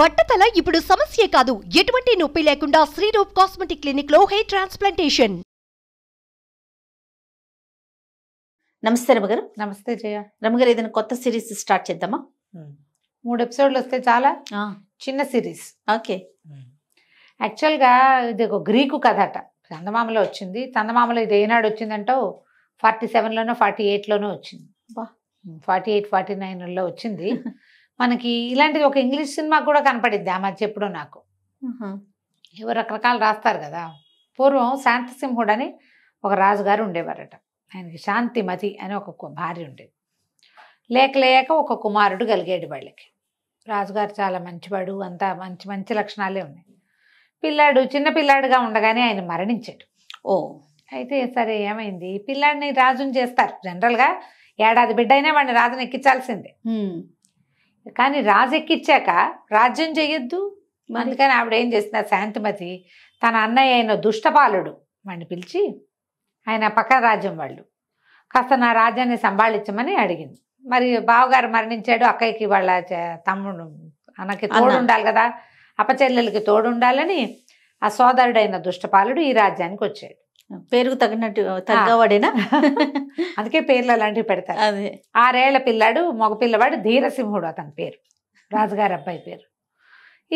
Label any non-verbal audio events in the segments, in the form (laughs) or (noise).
పట్టతల ఇప్పుడు సమస్య కాదు ఎటువంటి నొప్పి లేకుండా శ్రీరూప్ కాస్మెటిక్ క్లినిక్ లో హెయిర్ ట్రాన్స్ప్లాంటేషన్ నమస్తే రమగారు నమస్తే జయ రమగారు ఏదైనా కొత్త సిరీస్ స్టార్ట్ చేద్దామా మూడు ఎపిసోడ్లు వస్తే చాలా చిన్న సిరీస్ ఓకే యాక్చువల్గా ఇది ఒక గ్రీకు కథ అట చందమామలో వచ్చింది చందమామలో ఇది ఏనాడు వచ్చిందంటో ఫార్టీ సెవెన్లోనో ఫార్టీ ఎయిట్లోనో వచ్చింది ఫార్టీ ఎయిట్ ఫార్టీ నైన్లో వచ్చింది (laughs) మనకి ఇలాంటిది ఒక ఇంగ్లీష్ సినిమా కూడా కనపడిద్ది ఆ మధ్య ఎప్పుడో నాకు ఎవరు రకరకాలు రాస్తారు కదా పూర్వం శాంతసింహుడు అని ఒక రాజుగారు ఉండేవారట ఆయనకి శాంతిమతి అని ఒక భార్య ఉండేది లేక లేక ఒక కుమారుడు కలిగేడు వాళ్ళకి రాజుగారు చాలా మంచివాడు అంతా మంచి మంచి లక్షణాలే ఉన్నాయి పిల్లాడు చిన్న పిల్లాడుగా ఉండగానే ఆయన మరణించాడు ఓ అయితే సరే ఏమైంది పిల్లాడిని రాజుని చేస్తారు జనరల్గా ఏడాది బిడ్డ అయినా వాడిని రాజుని ఎక్కించాల్సిందే కానీ రాజు ఎక్కిచ్చాక రాజ్యం చేయొద్దు అందుకని ఆవిడ ఏం చేసిన శాంతిమతి తన అన్నయ్య అయిన దుష్టపాలుడు వాడిని పిలిచి ఆయన పక్కన రాజ్యం వాళ్ళు కాస్త నా రాజ్యాన్ని సంభాళించమని అడిగింది మరి బావగారు మరణించాడు అక్కయ్యకి వాళ్ళ తమ్ముడు అన్నకి తోడు ఉండాలి కదా అపచెల్లెలకి తోడు ఉండాలని ఆ సోదరుడైన దుష్టపాలుడు ఈ రాజ్యానికి వచ్చాడు పేరుకు తగినట్టు తగ్గవాడేనా (laughs) అందుకే పేర్లు అలాంటివి పెడతారు అదే ఆరేళ్ల పిల్లాడు మగ పిల్లవాడు ధీరసింహుడు అతని పేరు రాజుగారి అబ్బాయి పేరు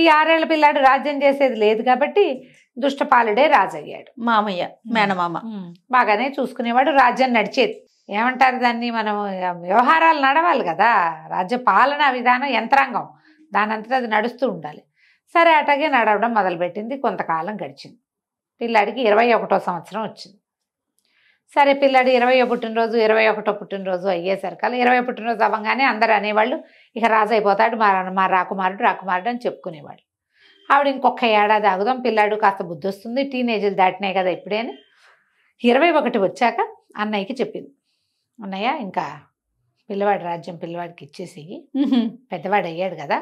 ఈ ఆరేళ్ల పిల్లాడు రాజ్యం చేసేది లేదు కాబట్టి దుష్టపాలుడే రాజయ్యాడు మామయ్య మేనమామ బాగానే చూసుకునేవాడు రాజ్యం నడిచేది ఏమంటారు దాన్ని మనం వ్యవహారాలు నడవాలి కదా రాజ్య పాలన విధానం యంత్రాంగం దానంతటా అది నడుస్తూ ఉండాలి సరే అటాగే నడవడం మొదలుపెట్టింది కొంతకాలం గడిచింది పిల్లాడికి ఇరవై ఒకటో సంవత్సరం వచ్చింది సరే పిల్లాడు ఇరవై పుట్టినరోజు ఇరవై ఒకటో పుట్టినరోజు అలా ఇరవై పుట్టినరోజు అవ్వగానే అందరు అనేవాళ్ళు ఇక రాజు అయిపోతాడు మా మా రాకుమారుడు రాకుమారుడు అని చెప్పుకునేవాళ్ళు ఆవిడ ఇంకొక ఏడాది ఆగుదాం పిల్లాడు కాస్త బుద్ధి వస్తుంది టీనేజీలు దాటినాయి కదా ఇప్పుడే అని ఇరవై ఒకటి వచ్చాక అన్నయ్యకి చెప్పింది అన్నయ్య ఇంకా పిల్లవాడి రాజ్యం పిల్లవాడికి ఇచ్చేసి పెద్దవాడు అయ్యాడు కదా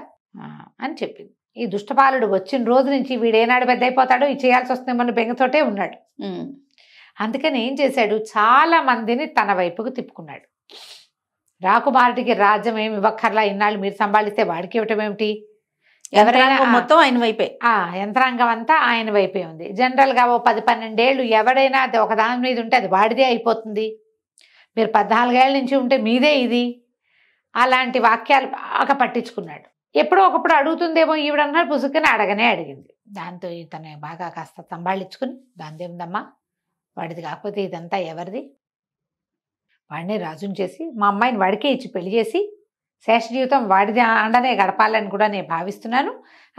అని చెప్పింది ఈ దుష్టపాలుడు వచ్చిన రోజు నుంచి వీడేనాడు పెద్ద అయిపోతాడో ఇది చేయాల్సి వస్తుందేమన్న బెంగతోటే ఉన్నాడు అందుకని ఏం చేశాడు చాలా మందిని తన వైపుకు తిప్పుకున్నాడు రాకుమారుడికి రాజ్యం ఏమి ఇవ్వక్కర్లా ఇన్నాళ్ళు మీరు సంభాళిస్తే వాడికి ఇవ్వటం ఏమిటి ఎవరైనా మొత్తం ఆయన వైపే ఆ యంత్రాంగం అంతా ఆయన వైపే ఉంది జనరల్గా ఓ పది పన్నెండేళ్ళు ఎవడైనా అది ఒక దాని మీద ఉంటే అది వాడిదే అయిపోతుంది మీరు పద్నాలుగేళ్ళ నుంచి ఉంటే మీదే ఇది అలాంటి వాక్యాలు బాగా పట్టించుకున్నాడు ఎప్పుడో ఒకప్పుడు అడుగుతుందేమో ఈవిడన్నారు పుసుకుని అడగనే అడిగింది దాంతో తను బాగా కాస్త సంభాళించుకుని దాంతో ఏముందమ్మా వాడిది కాకపోతే ఇదంతా ఎవరిది వాడిని రాజుని చేసి మా అమ్మాయిని వాడికే ఇచ్చి పెళ్లి చేసి శేష జీవితం వాడిది అండనే గడపాలని కూడా నేను భావిస్తున్నాను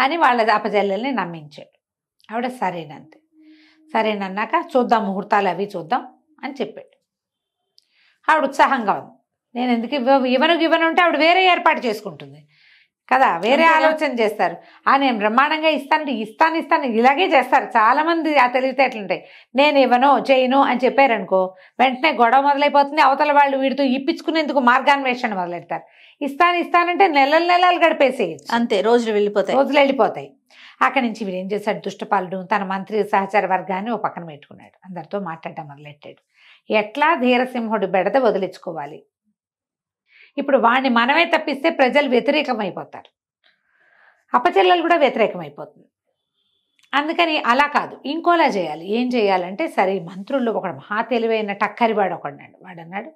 అని వాళ్ళ దాపజల్లెల్ని నమ్మించాడు ఆవిడ సరేనంతే సరేనన్నాక చూద్దాం ముహూర్తాలు అవి చూద్దాం అని చెప్పాడు ఆవిడ ఉత్సాహంగా ఉంది నేను ఎందుకు ఇవ్వ ఇవ్వను ఇవ్వను ఉంటే ఆవిడ వేరే ఏర్పాటు చేసుకుంటుంది కదా వేరే ఆలోచన చేస్తారు ఆ నేను బ్రహ్మాండంగా ఇస్తాను ఇస్తాను ఇస్తాను ఇలాగే చేస్తారు చాలామంది ఆ తెలివితేటలుంటాయి నేను ఇవ్వను చేయను అని చెప్పారనుకో వెంటనే గొడవ మొదలైపోతుంది అవతల వాళ్ళు వీడితో ఇప్పించుకునేందుకు మార్గాన్వేషణ మొదలెడతారు ఇస్తాను ఇస్తానంటే నెలల నెలలు గడిపేసి అంతే రోజులు వెళ్ళిపోతాయి రోజులు వెళ్ళిపోతాయి అక్కడి నుంచి వీడు ఏం చేశాడు దుష్టపాలుడు తన మంత్రి సహచార వర్గాన్ని ఓ పక్కన పెట్టుకున్నాడు అందరితో మాట్లాడటం మొదలెట్టాడు ఎట్లా ధీరసింహుడు బెడద వదిలించుకోవాలి ఇప్పుడు వాడిని మనమే తప్పిస్తే ప్రజలు వ్యతిరేకమైపోతారు అపచెల్లలు కూడా వ్యతిరేకమైపోతుంది అందుకని అలా కాదు ఇంకోలా చేయాలి ఏం చేయాలంటే సరే మంత్రుల్లో ఒక మహా తెలివైన టక్కరివాడు ఒకడు వాడు అన్నాడు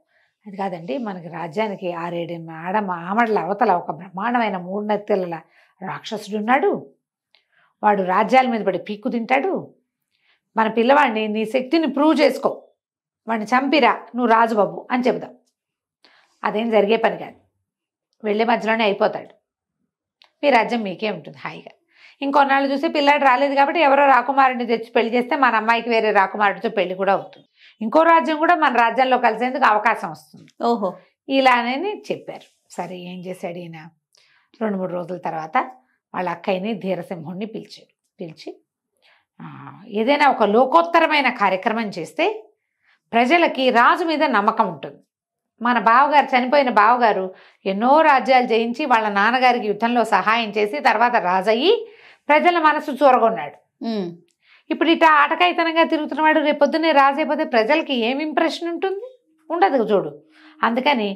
అది కాదండి మనకి రాజ్యానికి ఆరేడు ఆడ ఆమడల అవతల ఒక బ్రహ్మాండమైన మూడు నత్తిల రాక్షసుడు ఉన్నాడు వాడు రాజ్యాల మీద పడి పీక్కు తింటాడు మన పిల్లవాడిని నీ శక్తిని ప్రూవ్ చేసుకో వాడిని చంపిరా నువ్వు రాజుబాబు అని చెబుదాం అదేం జరిగే పని కాదు వెళ్ళే మధ్యలోనే అయిపోతాడు మీ రాజ్యం మీకే ఉంటుంది హాయిగా ఇంకొన్నాళ్ళు చూసి పిల్లాడు రాలేదు కాబట్టి ఎవరో రాకుమారుడిని తెచ్చి పెళ్లి చేస్తే మన అమ్మాయికి వేరే రాకుమారుడితో పెళ్లి కూడా అవుతుంది ఇంకో రాజ్యం కూడా మన రాజ్యంలో కలిసేందుకు అవకాశం వస్తుంది ఓహో ఇలానే చెప్పారు సరే ఏం చేశాడు ఈయన రెండు మూడు రోజుల తర్వాత వాళ్ళ అక్కయ్యని ధీరసింహుణ్ణి పిలిచాడు పిలిచి ఏదైనా ఒక లోకోత్తరమైన కార్యక్రమం చేస్తే ప్రజలకి రాజు మీద నమ్మకం ఉంటుంది మన బావగారు చనిపోయిన బావగారు ఎన్నో రాజ్యాలు జయించి వాళ్ళ నాన్నగారికి యుద్ధంలో సహాయం చేసి తర్వాత రాజయ్యి ప్రజల మనసు చూరగొన్నాడు ఇప్పుడు ఇట ఆటకాయితనంగా తిరుగుతున్నవాడు రేపొద్దునే రాజైపోతే ప్రజలకి ఏమి ఇంప్రెషన్ ఉంటుంది ఉండదు చూడు అందుకని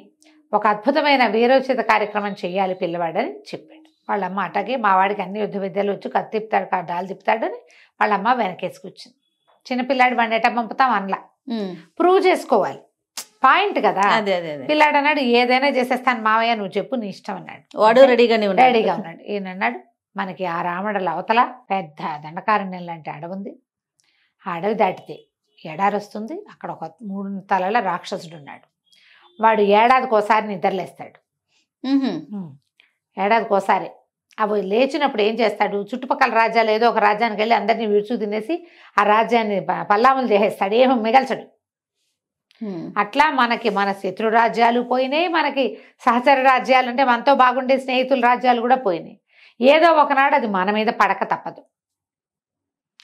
ఒక అద్భుతమైన వీరోచిత కార్యక్రమం చేయాలి పిల్లవాడని చెప్పాడు వాళ్ళమ్మ మా మావాడికి అన్ని యుద్ధ విద్యలు వచ్చి కత్తి తిప్పుతాడు కడ్డాలు తిప్పుతాడని వాళ్ళమ్మ వెనకేసుకొచ్చింది చిన్నపిల్లాడు వండేట పంపుతాం అన్లా ప్రూవ్ చేసుకోవాలి పాయింట్ కదా పిల్లాడు అన్నాడు ఏదైనా చేసేస్తాను మావయ్య నువ్వు చెప్పు నీ ఇష్టం అన్నాడు వాడు రెడీగానే రెడీగా ఉన్నాడు ఈయనన్నాడు మనకి ఆ రామడల అవతల పెద్ద దండకారణ్యం లాంటి అడవి ఉంది ఆ అడవి దాటితే ఎడారి వస్తుంది అక్కడ ఒక మూడు తలల రాక్షసుడు ఉన్నాడు వాడు ఏడాదికోసారి నిద్రలేస్తాడు ఏడాదికోసారి అవి లేచినప్పుడు ఏం చేస్తాడు చుట్టుపక్కల రాజ్యాలు ఏదో ఒక రాజ్యానికి వెళ్ళి అందరినీ విడుచు తినేసి ఆ రాజ్యాన్ని పల్లాములు చేసేస్తాడు ఏమో మిగల్చడు అట్లా మనకి మన శత్రు రాజ్యాలు పోయినాయి మనకి సహచర రాజ్యాలు అంటే మనతో బాగుండే స్నేహితుల రాజ్యాలు కూడా పోయినాయి ఏదో ఒకనాడు అది మన మీద పడక తప్పదు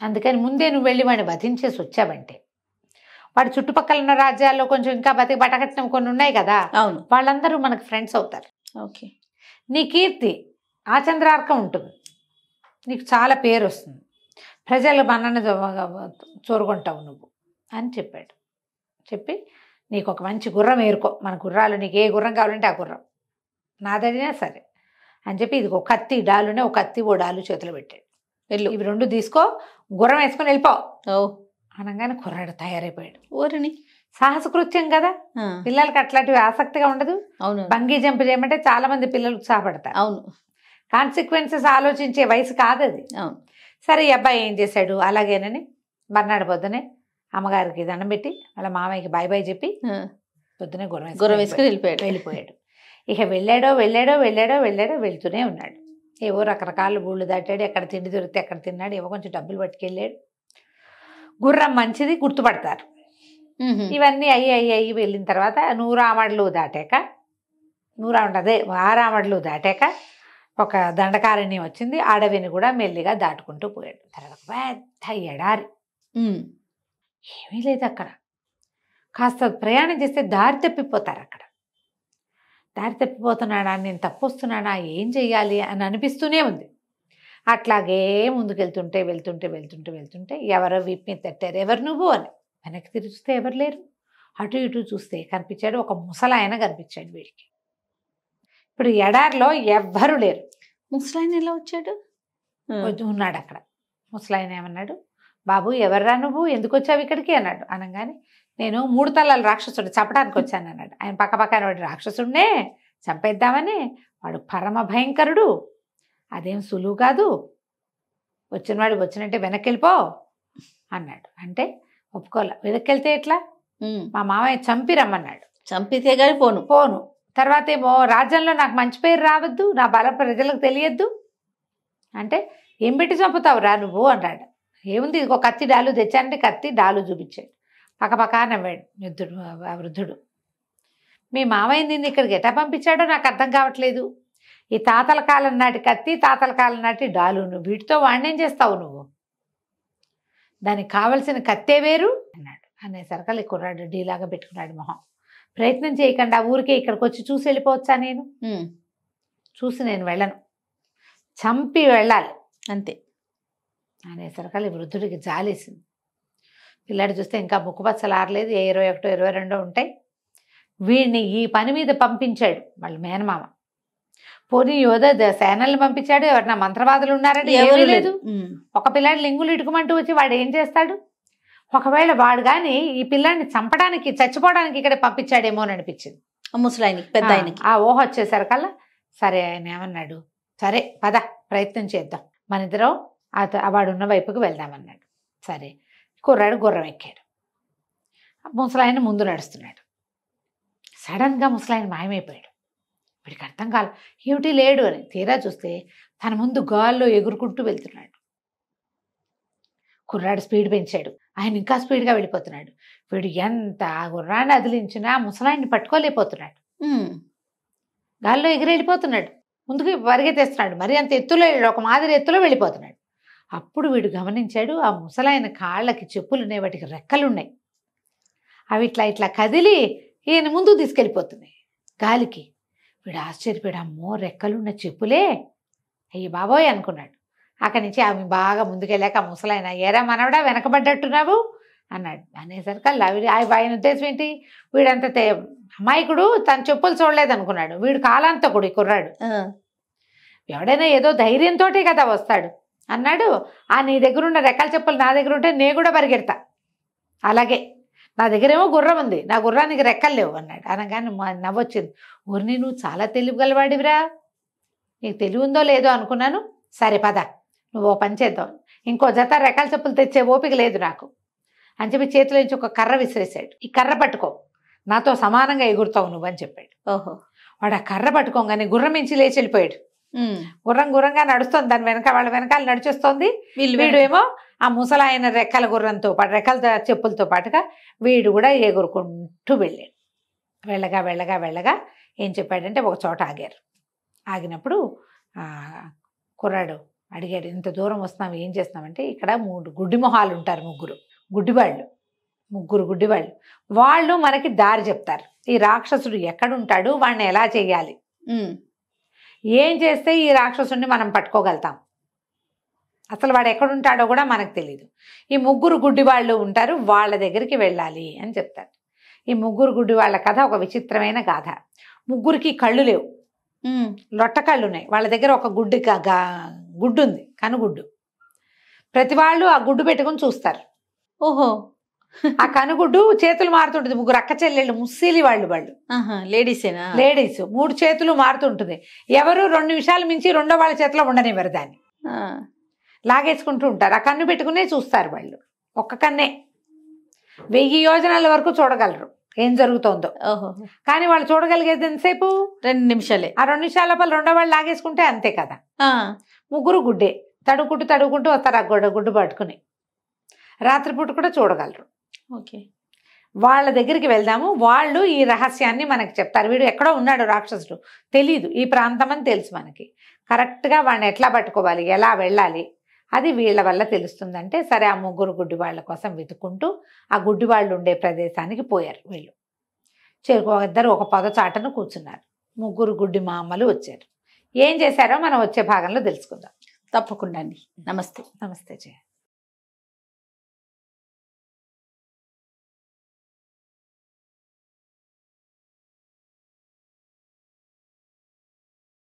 అందుకని ముందే నువ్వు వెళ్ళి వాడిని వధించేసి వచ్చావంటే వాడి చుట్టుపక్కల ఉన్న రాజ్యాల్లో కొంచెం ఇంకా బతికి బటకట్టం కొన్ని ఉన్నాయి కదా అవును వాళ్ళందరూ మనకు ఫ్రెండ్స్ అవుతారు ఓకే నీ కీర్తి ఆ చంద్రార్కం ఉంటుంది నీకు చాలా పేరు వస్తుంది ప్రజలు మనని చూరుకుంటావు నువ్వు అని చెప్పాడు చెప్పి నీకు ఒక మంచి గుర్రం ఏరుకో మన గుర్రాలు నీకు ఏ గుర్రం కావాలంటే ఆ గుర్రం నాదడినా సరే అని చెప్పి ఇది ఒక కత్తి డాలునే ఒక కత్తి ఓ డాలు చేతిలో పెట్టాడు వెళ్ళు ఇవి రెండు తీసుకో గుర్రం వేసుకొని వెళ్ళిపోవు ఓ అనగానే కుర్రాడు తయారైపోయాడు ఊరిని సాహసకృత్యం కదా పిల్లలకి అట్లాంటివి ఆసక్తిగా ఉండదు అవును బంగీ జంప్ చేయమంటే చాలా మంది పిల్లలు ఉత్సాహపడతారు అవును కాన్సిక్వెన్సెస్ ఆలోచించే వయసు కాదు అది అవును సరే ఈ అబ్బాయి ఏం చేశాడు అలాగేనని మర్నాడు పొద్దునే అమ్మగారికి దండం పెట్టి వాళ్ళ మామయ్యకి బాయ్ బాయ్ చెప్పి పొద్దునే గుర్రం గుర్రం వేసుకుని వెళ్ళిపోయాడు వెళ్ళిపోయాడు ఇక వెళ్ళాడో వెళ్ళాడో వెళ్ళాడో వెళ్ళాడో వెళ్తూనే ఉన్నాడు ఏవో రకరకాల గుళ్ళు దాటాడు ఎక్కడ తిండి దొరికితే ఎక్కడ తిన్నాడు ఏవో కొంచెం డబ్బులు పట్టుకెళ్ళాడు గుర్రం మంచిది గుర్తుపడతారు ఇవన్నీ అయ్యి అయ్యి అయ్యి వెళ్ళిన తర్వాత నూరామడలు దాటాక నూరామడ అదే ఆరామడలు దాటాక ఒక దండకారణ్యం వచ్చింది అడవిని కూడా మెల్లిగా దాటుకుంటూ పోయాడు తర్వాత పెద్ద ఎడారి ఏమీ లేదు అక్కడ కాస్త ప్రయాణం చేస్తే దారి తప్పిపోతారు అక్కడ దారి తప్పిపోతున్నాడా నేను తప్పొస్తున్నాడా ఏం చెయ్యాలి అని అనిపిస్తూనే ఉంది అట్లాగే ముందుకెళ్తుంటే వెళ్తుంటే వెళ్తుంటే వెళ్తుంటే ఎవరో వీపుని తట్టారు ఎవరు నువ్వు అని వెనక్కి తిరిగిస్తే ఎవరు లేరు అటు ఇటు చూస్తే కనిపించాడు ఒక ముసలాయన కనిపించాడు వీడికి ఇప్పుడు ఎడారిలో ఎవ్వరు లేరు ముసలాయన ఎలా వచ్చాడు ఉన్నాడు అక్కడ ముసలాయన ఏమన్నాడు బాబు ఎవర్రా నువ్వు ఎందుకు వచ్చావు ఇక్కడికి అన్నాడు అనగానే నేను మూడు తల్లాల రాక్షసుడు చంపడానికి వచ్చాను అన్నాడు ఆయన పక్క పక్కన వాడు రాక్షసుడినే చంపేద్దామని వాడు పరమ భయంకరుడు అదేం సులువు కాదు వచ్చినవాడు వచ్చినట్టే వెనక్కి వెళ్ళిపో అన్నాడు అంటే ఒప్పుకోలే వెనక్కి వెళ్తే ఎట్లా మా మామయ్య చంపిరమ్మన్నాడు చంపితే కానీ పోను పోను తర్వాత ఏమో రాజ్యంలో నాకు మంచి పేరు రావద్దు నా బల ప్రజలకు తెలియద్దు అంటే ఏం పెట్టి రా నువ్వు అన్నాడు ఏముంది ఇదిగో కత్తి డాలు తెచ్చానంటే కత్తి డాలు చూపించాడు పక్కపక్క నవ్వాడు వృద్ధుడు ఆ వృద్ధుడు మీ మామయ్య నిన్ను ఇక్కడికి ఎట్ట పంపించాడో నాకు అర్థం కావట్లేదు ఈ తాతల కాలం నాటి కత్తి తాతల కాలం నాటి డాలు నువ్వు వీటితో వాణ్యం చేస్తావు నువ్వు దానికి కావలసిన కత్తే వేరు అన్నాడు అనేసరికి కుర్రాడు డీలాగా పెట్టుకున్నాడు మొహం ప్రయత్నం చేయకుండా ఊరికే ఇక్కడికి వచ్చి చూసి వెళ్ళిపోవచ్చా నేను చూసి నేను వెళ్ళను చంపి వెళ్ళాలి అంతే అనేసరికల్లి వృద్ధుడికి జాలేసింది పిల్లాడు చూస్తే ఇంకా ముక్కుపచ్చలు ఆరలేదు ఏ ఇరవై ఒకటో ఇరవై రెండో ఉంటాయి వీడిని ఈ పని మీద పంపించాడు వాళ్ళ మేనమామ పోనీ యోధ సేనల్ని పంపించాడు ఎవరన్నా మంత్రవాదులు ఉన్నారంటే ఎవరు లేదు ఒక పిల్లాడు లింగులు ఇటుకుమంటూ వచ్చి వాడు ఏం చేస్తాడు ఒకవేళ వాడు కానీ ఈ పిల్లాడిని చంపడానికి చచ్చిపోవడానికి ఇక్కడ అని అనిపించింది ముసలాయనకి పెద్ద ఆయనకి ఆ ఊహ వచ్చేసరికల్లా సరే ఆయన ఏమన్నాడు సరే పద ప్రయత్నం చేద్దాం మన ఇద్దరం అత వాడున్న వైపుకు వెళ్దామన్నాడు సరే కుర్రాడు గుర్రం ఎక్కాడు ముసలాయన ముందు నడుస్తున్నాడు సడన్గా ముసలాయన మాయమైపోయాడు వీడికి అర్థం కాదు ఏమిటి లేడు అని తీరా చూస్తే తన ముందు గాల్లో ఎగురుకుంటూ వెళ్తున్నాడు కుర్రాడు స్పీడ్ పెంచాడు ఆయన ఇంకా స్పీడ్గా వెళ్ళిపోతున్నాడు వీడు ఎంత గుర్రాన్ని అదిలించినా ముసలాయిని పట్టుకోలేకపోతున్నాడు గాల్లో ఎగిరెళ్ళిపోతున్నాడు ముందుకు పరిగెత్తేస్తున్నాడు మరి అంత ఎత్తులో ఒక మాదిరి ఎత్తులో వెళ్ళిపోతున్నాడు అప్పుడు వీడు గమనించాడు ఆ ముసలాయన కాళ్ళకి చెప్పులునే వాటికి రెక్కలున్నాయి అవి ఇట్లా ఇట్లా కదిలి ఈయన ముందు తీసుకెళ్ళిపోతున్నాయి గాలికి వీడు ఆశ్చర్యపోయాడు అమ్మో రెక్కలున్న చెప్పులే అయ్యి బాబోయ్ అనుకున్నాడు అక్కడి నుంచి ఆమె బాగా ముందుకెళ్ళాక ముసలాయన ఏరా మనవడా వెనకబడ్డట్టున్నావు అన్నాడు అనేసరికి వీడి వీడు ఆయన ఉద్దేశం ఏంటి వీడంత అమాయకుడు తన చెప్పులు చూడలేదు అనుకున్నాడు వీడు కాలాంతకుడు కూడా కుర్రాడు ఎవడైనా ఏదో ధైర్యంతో కదా వస్తాడు అన్నాడు ఆ నీ దగ్గర ఉన్న రెక్కల చెప్పులు నా దగ్గర ఉంటే నేను కూడా పరిగెడతా అలాగే నా దగ్గరేమో గుర్రం ఉంది నా గుర్రానికి రెక్కలు లేవు అన్నాడు అనగానే మా నవ్వొచ్చింది ఊరిని నువ్వు చాలా తెలివి గలవాడివిరా నీకు తెలివి ఉందో లేదో అనుకున్నాను సరే పద నువ్వు ఓ పని చేద్దాం ఇంకో జత రెక్కల చెప్పులు తెచ్చే ఓపిక లేదు నాకు అని చెప్పి చేతిలో నుంచి ఒక కర్ర విసిరేసాడు ఈ కర్ర పట్టుకో నాతో సమానంగా ఎగురుతావు నువ్వని చెప్పాడు ఓహో వాడు ఆ కర్ర పట్టుకోగానే గుర్రం నుంచి లేచి వెళ్ళిపోయాడు గుర్రం గుర్రంగా నడుస్తుంది దాని వెనక వాళ్ళ వెనకాల నడిచేస్తుంది వీడు ఏమో ఆ ముసలాయన రెక్కల గుర్రంతో పాటు రెక్కల చెప్పులతో పాటుగా వీడు కూడా ఎగురుకుంటూ వెళ్ళాడు వెళ్ళగా వెళ్ళగా వెళ్ళగా ఏం చెప్పాడంటే ఒక చోట ఆగారు ఆగినప్పుడు కుర్రాడు అడిగాడు ఇంత దూరం వస్తున్నాం ఏం చేస్తున్నామంటే ఇక్కడ మూడు గుడ్డి మొహాలు ఉంటారు ముగ్గురు గుడ్డివాళ్ళు ముగ్గురు గుడ్డివాళ్ళు వాళ్ళు మనకి దారి చెప్తారు ఈ రాక్షసుడు ఎక్కడుంటాడు వాడిని ఎలా చేయాలి ఏం చేస్తే ఈ రాక్షసుని మనం పట్టుకోగలుగుతాం అసలు వాడు ఎక్కడుంటాడో కూడా మనకు తెలియదు ఈ ముగ్గురు గుడ్డి వాళ్ళు ఉంటారు వాళ్ళ దగ్గరికి వెళ్ళాలి అని చెప్తారు ఈ ముగ్గురు గుడ్డి వాళ్ళ కథ ఒక విచిత్రమైన గాథ ముగ్గురికి కళ్ళు లేవు లొట్ట కళ్ళు ఉన్నాయి వాళ్ళ దగ్గర ఒక గుడ్డు గుడ్డు ఉంది కనుగుడ్డు ప్రతి వాళ్ళు ఆ గుడ్డు పెట్టుకుని చూస్తారు ఓహో ఆ కనుగుడ్డు చేతులు మారుతుంటుంది ముగ్గురు అక్క చెల్లెళ్ళు ముస్సీలి వాళ్ళు వాళ్ళు లేడీస్ లేడీస్ మూడు చేతులు మారుతుంటుంది ఎవరు రెండు నిమిషాలు మించి రెండో వాళ్ళ చేతిలో ఉండనివ్వరు దాన్ని లాగేసుకుంటూ ఉంటారు ఆ కన్ను పెట్టుకునే చూస్తారు వాళ్ళు ఒక్క కన్నే వెయ్యి యోజనాల వరకు చూడగలరు ఏం జరుగుతోందో కానీ వాళ్ళు చూడగలిగేది ఎంతసేపు రెండు నిమిషాలే ఆ రెండు నిమిషాల లోపల రెండో వాళ్ళు లాగేసుకుంటే అంతే కదా ముగ్గురు గుడ్డే తడుకుంటూ తడుకుంటూ వస్తారు ఆ గుడ్డ గుడ్డు పట్టుకుని రాత్రిపూట కూడా చూడగలరు ఓకే వాళ్ళ దగ్గరికి వెళ్దాము వాళ్ళు ఈ రహస్యాన్ని మనకి చెప్తారు వీడు ఎక్కడో ఉన్నాడు రాక్షసుడు తెలీదు ఈ ప్రాంతం అని తెలుసు మనకి కరెక్ట్గా వాడిని ఎట్లా పట్టుకోవాలి ఎలా వెళ్ళాలి అది వీళ్ళ వల్ల తెలుస్తుందంటే సరే ఆ ముగ్గురు గుడ్డి వాళ్ళ కోసం వెతుక్కుంటూ ఆ గుడ్డి వాళ్ళు ఉండే ప్రదేశానికి పోయారు వీళ్ళు చెరుకు ఇద్దరు ఒక పొదచాటను కూర్చున్నారు ముగ్గురు గుడ్డి మామలు వచ్చారు ఏం చేశారో మనం వచ్చే భాగంలో తెలుసుకుందాం తప్పకుండా అండి నమస్తే నమస్తే జయ